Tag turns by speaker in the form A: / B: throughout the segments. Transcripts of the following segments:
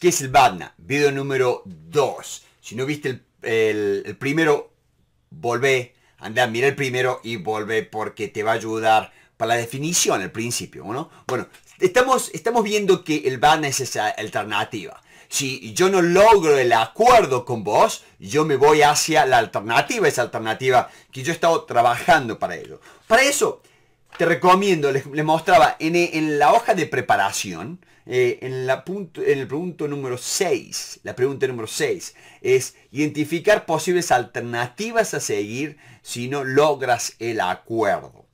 A: ¿Qué es el Badna, Video número 2. Si no viste el, primero, volvé, anda, mira el primero y volvé porque te va a ayudar para la definición el principio, ¿no? Bueno, estamos, estamos viendo que el Badna es esa alternativa. Si yo no logro el acuerdo con vos, yo me voy hacia la alternativa, esa alternativa que yo he estado trabajando para ello. Para eso, te recomiendo, les, mostraba en, en, la hoja de preparación, eh, en, la el punto número 6, la pregunta número 6 es identificar posibles alternativas a seguir si no logras el acuerdo.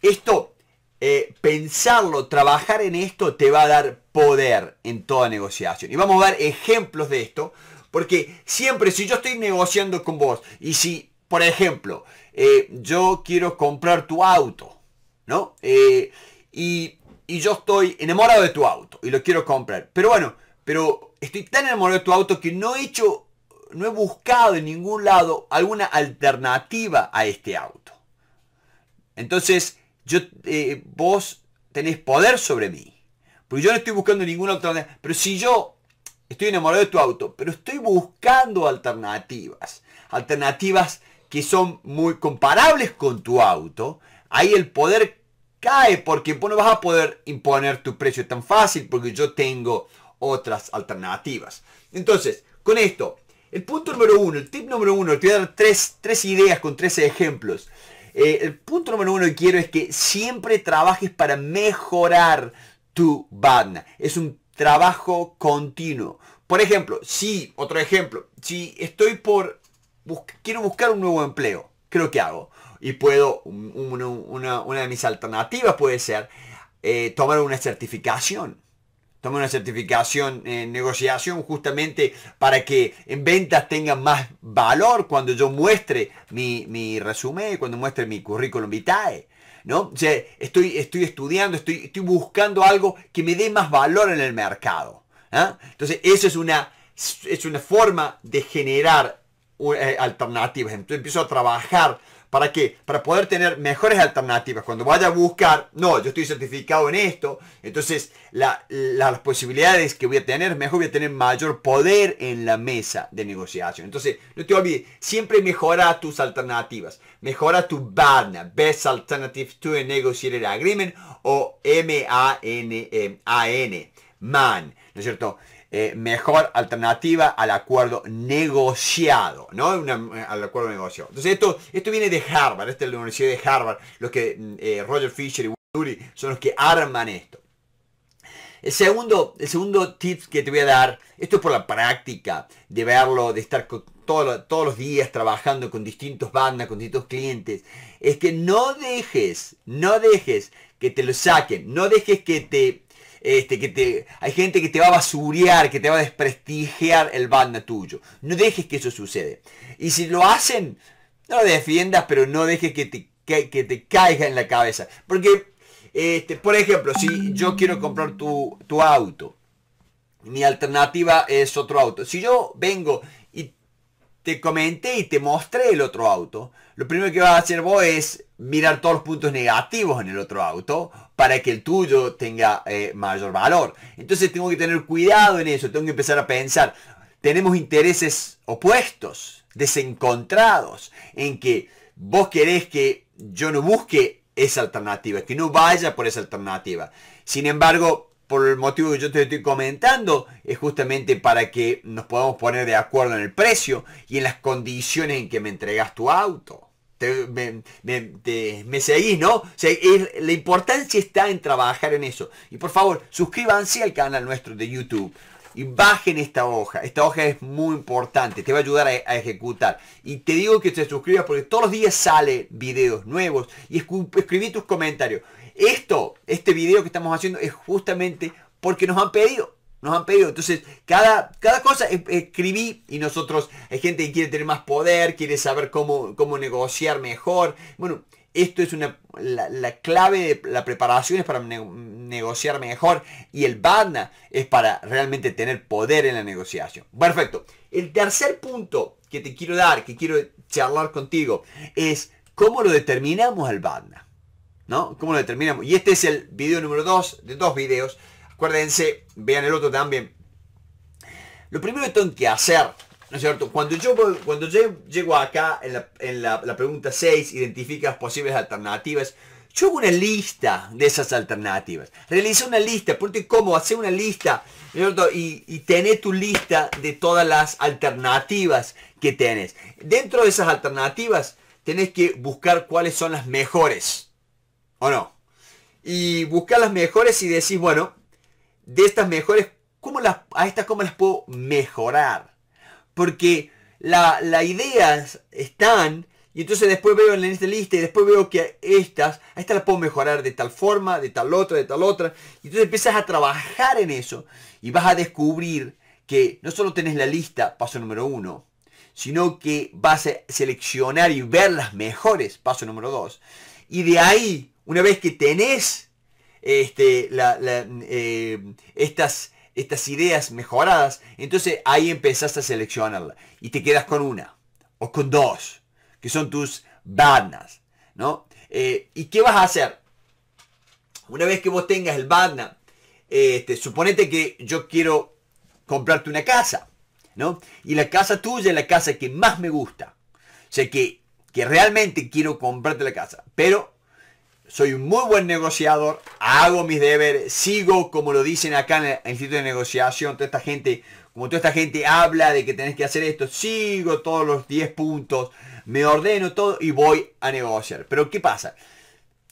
A: Esto, eh, pensarlo, trabajar en esto te va a dar poder en toda negociación. Y vamos a dar ejemplos de esto, porque siempre si yo estoy negociando con vos y si, por ejemplo, eh, yo quiero comprar tu auto, ¿no? y y yo estoy enamorado de tu auto y lo quiero comprar. Pero bueno, pero estoy tan enamorado de tu auto que no he hecho, no he buscado en ningún lado alguna alternativa a este auto. Entonces, yo, eh, vos tenés poder sobre mí. Porque yo no estoy buscando ninguna alternativa. Pero si yo estoy enamorado de tu auto, pero estoy buscando alternativas. Alternativas que son muy comparables con tu auto. hay el poder cae porque vos no vas a poder imponer tu precio tan fácil porque yo tengo otras alternativas. Entonces, con esto, el punto número uno, el tip número uno, te voy a dar tres, tres ideas con tres ejemplos. Eh, el punto número uno que quiero es que siempre trabajes para mejorar tu banda. Es un trabajo continuo. Por ejemplo, si, otro ejemplo, si estoy por, quiero buscar un nuevo empleo, creo que hago y puedo, una, una, de mis alternativas puede ser eh, tomar una certificación. Tomar una certificación en negociación justamente para que en ventas tengan más valor cuando yo muestre mi, mi resumen, cuando muestre mi currículum vitae. ¿no? O estoy, estoy estudiando, estoy, estoy buscando algo que me dé más valor en el mercado. ¿ah? Entonces, eso es una, es una forma de generar eh, alternativas. Entonces empiezo a trabajar ¿Para qué? Para poder tener mejores alternativas. Cuando vaya a buscar, no, yo estoy certificado en esto, entonces las posibilidades que voy a tener, mejor voy a tener mayor poder en la mesa de negociación. Entonces, no te olvides, siempre mejora tus alternativas. Mejora tu BADNA, Best Alternative to a Negotiated Agreement o M-A-N-M-A-N, e, MAN, ¿no es cierto? Eh, mejor alternativa al acuerdo negociado, ¿no? Eh, al acuerdo negociado. Entonces esto, esto viene de Harvard, esta es la Universidad de Harvard, los que mm, eh, Roger Fisher y Uri son los que arman esto. El segundo, el segundo tip que te voy a dar, esto es por la práctica, de verlo, de estar con, todos los días trabajando con distintos bandas, con distintos clientes, es que no dejes, no dejes que te lo saquen, no dejes que te este, que te, hay gente que te va a basurear, que te va a desprestigiar el banda tuyo. No dejes que eso sucede Y si lo hacen, no lo defiendas, pero no dejes que te, te caiga en la cabeza. Porque, este, por ejemplo, si yo quiero comprar tu, tu auto, mi alternativa es otro auto. Si yo vengo y te comenté y te mostré el otro auto, lo primero que vas a hacer vos es mirar todos los puntos negativos en el otro auto para que el tuyo tenga eh, mayor valor. Entonces tengo que tener cuidado en eso, tengo que empezar a pensar, tenemos intereses opuestos, desencontrados, en que vos querés que yo no busque esa alternativa, que no vaya por esa alternativa. Sin embargo, por el motivo que yo te estoy comentando, es justamente para que nos podamos poner de acuerdo en el precio y en las condiciones en que me entregas tu auto me, seguís, ¿no? la importancia está en trabajar en eso. Y por favor, suscríbanse al canal nuestro de YouTube. Y bajen esta hoja. Esta hoja es muy importante. Te va a ayudar a, ejecutar. Y te digo que te suscribas porque todos los días sale videos nuevos. Y escribí tus comentarios. Esto, este video que estamos haciendo es justamente porque nos han pedido nos han pedido. Entonces, cada, cada cosa escribí y nosotros, hay gente que quiere tener más poder, quiere saber cómo, cómo negociar mejor. Bueno, esto es una, la, clave de la preparación es para negociar mejor y el BADNA es para realmente tener poder en la negociación. Perfecto. El tercer punto que te quiero dar, que quiero charlar contigo, es cómo lo determinamos al BADNA. ¿No? ¿Cómo lo determinamos? Y este es el video número dos de dos videos Acuérdense, vean el otro también. Lo primero que tengo que hacer, ¿no es cierto? Cuando yo, cuando yo llego acá en, la, pregunta 6, identificas posibles alternativas, yo hago una lista de esas alternativas. Realizo una lista, ponte cómo hacer una lista ¿no es cierto? y tenés tu lista de todas las alternativas que tenés. Dentro de esas alternativas tenés que buscar cuáles son las mejores. ¿O no? Y buscar las mejores y decís, bueno, de estas mejores, ¿cómo las, a estas cómo las puedo mejorar? Porque las ideas están y entonces después veo en esta lista y después veo que estas, a estas las puedo mejorar de tal forma, de tal otra, de tal otra. Y entonces empiezas a trabajar en eso y vas a descubrir que no solo tenés la lista, paso número uno, sino que vas a seleccionar y ver las mejores, paso número dos. Y de ahí, una vez que tenés este, la, eh, estas, estas ideas mejoradas, entonces ahí empezás a seleccionarla y te quedas con una o con dos, que son tus badnas, ¿no? Eh, ¿Y qué vas a hacer? Una vez que vos tengas el badna, este, suponete que yo quiero comprarte una casa, ¿no? Y la casa tuya es la casa que más me gusta. O sea, que, que realmente quiero comprarte la casa, pero soy un muy buen negociador, hago mis deberes, sigo como lo dicen acá en el Instituto de Negociación, toda esta gente, como toda esta gente habla de que tenés que hacer esto, sigo todos los 10 puntos, me ordeno todo y voy a negociar. Pero ¿qué pasa?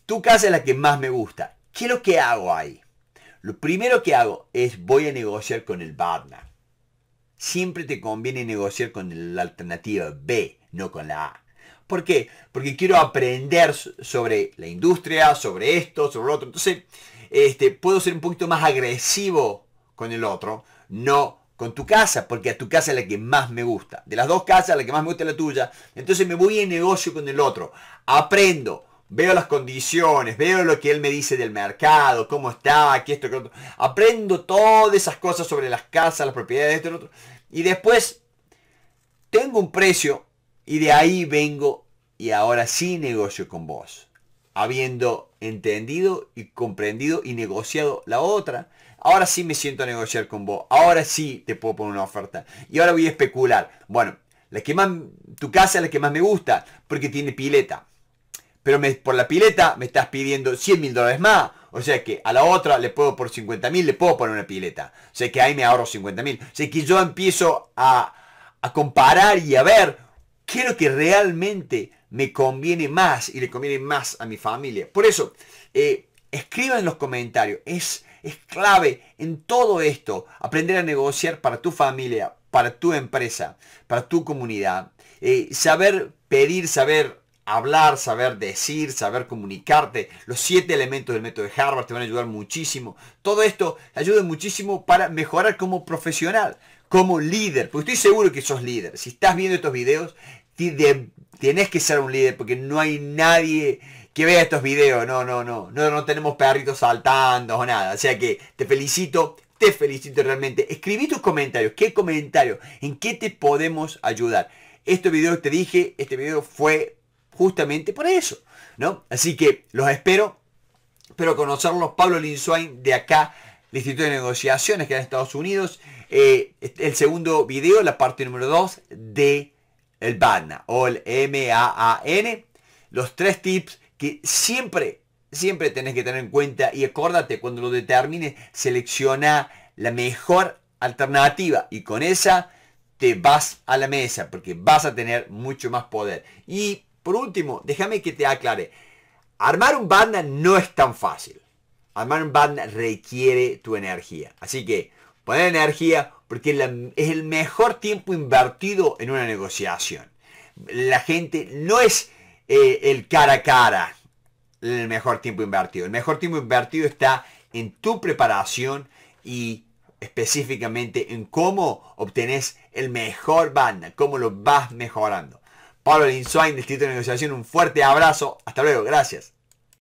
A: Tu casa es la que más me gusta. ¿Qué es lo que hago ahí? Lo primero que hago es voy a negociar con el partner. Siempre te conviene negociar con la alternativa B, no con la A. ¿Por qué? Porque quiero aprender sobre la industria, sobre esto, sobre lo otro. Entonces, este, puedo ser un poquito más agresivo con el otro, no con tu casa, porque a tu casa es la que más me gusta. De las dos casas, la que más me gusta es la tuya. Entonces me voy en negocio con el otro. Aprendo, veo las condiciones, veo lo que él me dice del mercado, cómo está, aquí esto, que otro. Aprendo todas esas cosas sobre las casas, las propiedades, esto, lo otro. Y después tengo un precio y de ahí vengo y ahora sí negocio con vos. Habiendo entendido y comprendido y negociado la otra, ahora sí me siento a negociar con vos. Ahora sí te puedo poner una oferta. Y ahora voy a especular. Bueno, la que más, tu casa es la que más me gusta porque tiene pileta. Pero me, por la pileta me estás pidiendo 100 mil dólares más. O sea que a la otra le puedo por 50 mil, le puedo poner una pileta. O sea que ahí me ahorro 50 mil. O sea que yo empiezo a, a comparar y a ver Quiero que realmente me conviene más y le conviene más a mi familia? Por eso, eh, escriba en los comentarios. Es, es clave en todo esto aprender a negociar para tu familia, para tu empresa, para tu comunidad. Eh, saber pedir, saber hablar, saber decir, saber comunicarte. Los siete elementos del método de Harvard te van a ayudar muchísimo. Todo esto ayuda muchísimo para mejorar como profesional como líder, porque estoy seguro que sos líder. Si estás viendo estos videos, tienes que ser un líder, porque no hay nadie que vea estos videos. No, no, no, no, no tenemos perritos saltando o nada. O sea que te felicito, te felicito realmente. Escribí tus comentarios, qué comentario? en qué te podemos ayudar. Este video te dije, este video fue justamente por eso, ¿no? Así que los espero, espero conocerlos. Pablo Linsuain de acá distrito Instituto de Negociaciones que en Estados Unidos. Eh, el segundo video, la parte número 2 de el BANA o el N, Los tres tips que siempre, siempre tenés que tener en cuenta y acuérdate cuando lo determine selecciona la mejor alternativa y con esa te vas a la mesa porque vas a tener mucho más poder. Y por último, déjame que te aclare, armar un banda no es tan fácil. Armar band requiere tu energía. Así que poner energía porque es el mejor tiempo invertido en una negociación. La gente no es eh, el cara a cara el mejor tiempo invertido. El mejor tiempo invertido está en tu preparación y específicamente en cómo obtenés el mejor banda, cómo lo vas mejorando. Pablo Linsuain, Distrito de Negociación, un fuerte abrazo. Hasta luego, gracias.